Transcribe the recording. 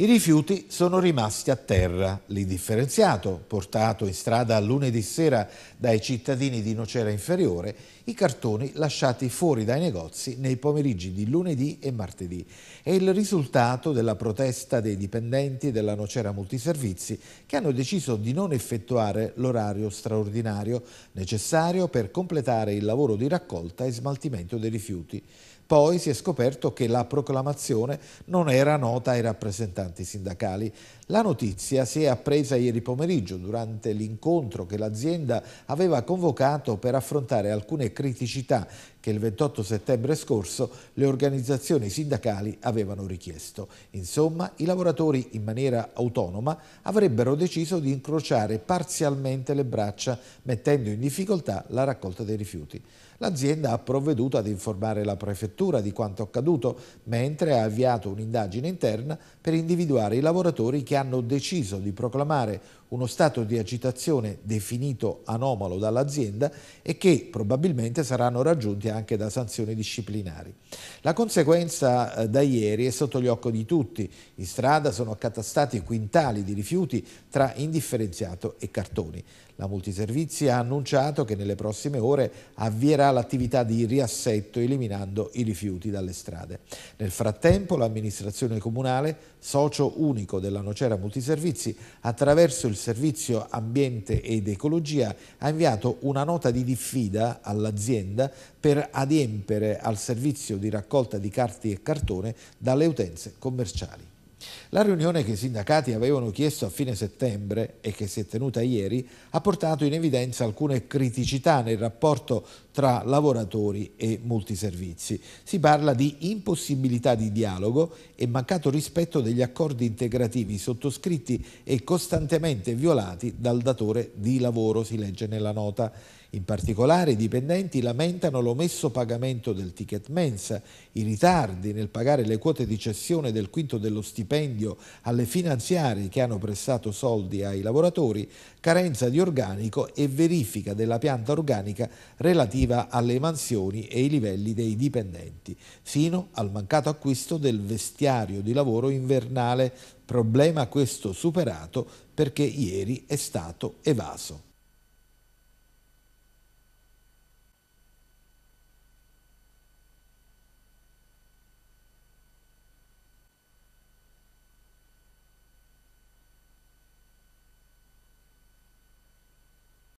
I rifiuti sono rimasti a terra, l'indifferenziato, portato in strada lunedì sera dai cittadini di Nocera Inferiore, i cartoni lasciati fuori dai negozi nei pomeriggi di lunedì e martedì. È il risultato della protesta dei dipendenti della Nocera Multiservizi che hanno deciso di non effettuare l'orario straordinario necessario per completare il lavoro di raccolta e smaltimento dei rifiuti. Poi si è scoperto che la proclamazione non era nota ai rappresentanti sindacali. La notizia si è appresa ieri pomeriggio durante l'incontro che l'azienda aveva convocato per affrontare alcune criticità che il 28 settembre scorso le organizzazioni sindacali avevano richiesto. Insomma, i lavoratori in maniera autonoma avrebbero deciso di incrociare parzialmente le braccia mettendo in difficoltà la raccolta dei rifiuti. L'azienda ha provveduto ad informare la prefettura di quanto accaduto, mentre ha avviato un'indagine interna per individuare i lavoratori che hanno deciso di proclamare uno stato di agitazione definito anomalo dall'azienda e che probabilmente saranno raggiunti anche da sanzioni disciplinari. La conseguenza eh, da ieri è sotto gli occhi di tutti. In strada sono accatastati quintali di rifiuti tra indifferenziato e cartoni. La multiservizi ha annunciato che nelle prossime ore avvierà l'attività di riassetto eliminando i rifiuti dalle strade. Nel frattempo l'amministrazione comunale, socio unico della Nocera Multiservizi, attraverso il Servizio Ambiente ed Ecologia ha inviato una nota di diffida all'azienda per adempere al servizio di raccolta di carti e cartone dalle utenze commerciali. La riunione che i sindacati avevano chiesto a fine settembre e che si è tenuta ieri ha portato in evidenza alcune criticità nel rapporto tra lavoratori e multiservizi. Si parla di impossibilità di dialogo e mancato rispetto degli accordi integrativi sottoscritti e costantemente violati dal datore di lavoro, si legge nella nota. In particolare i dipendenti lamentano l'omesso pagamento del ticket mensa, i ritardi nel pagare le quote di cessione del quinto dello stipendio alle finanziarie che hanno prestato soldi ai lavoratori, carenza di organico e verifica della pianta organica relativa alle mansioni e i livelli dei dipendenti, fino al mancato acquisto del vestiario di lavoro invernale, problema questo superato perché ieri è stato evaso.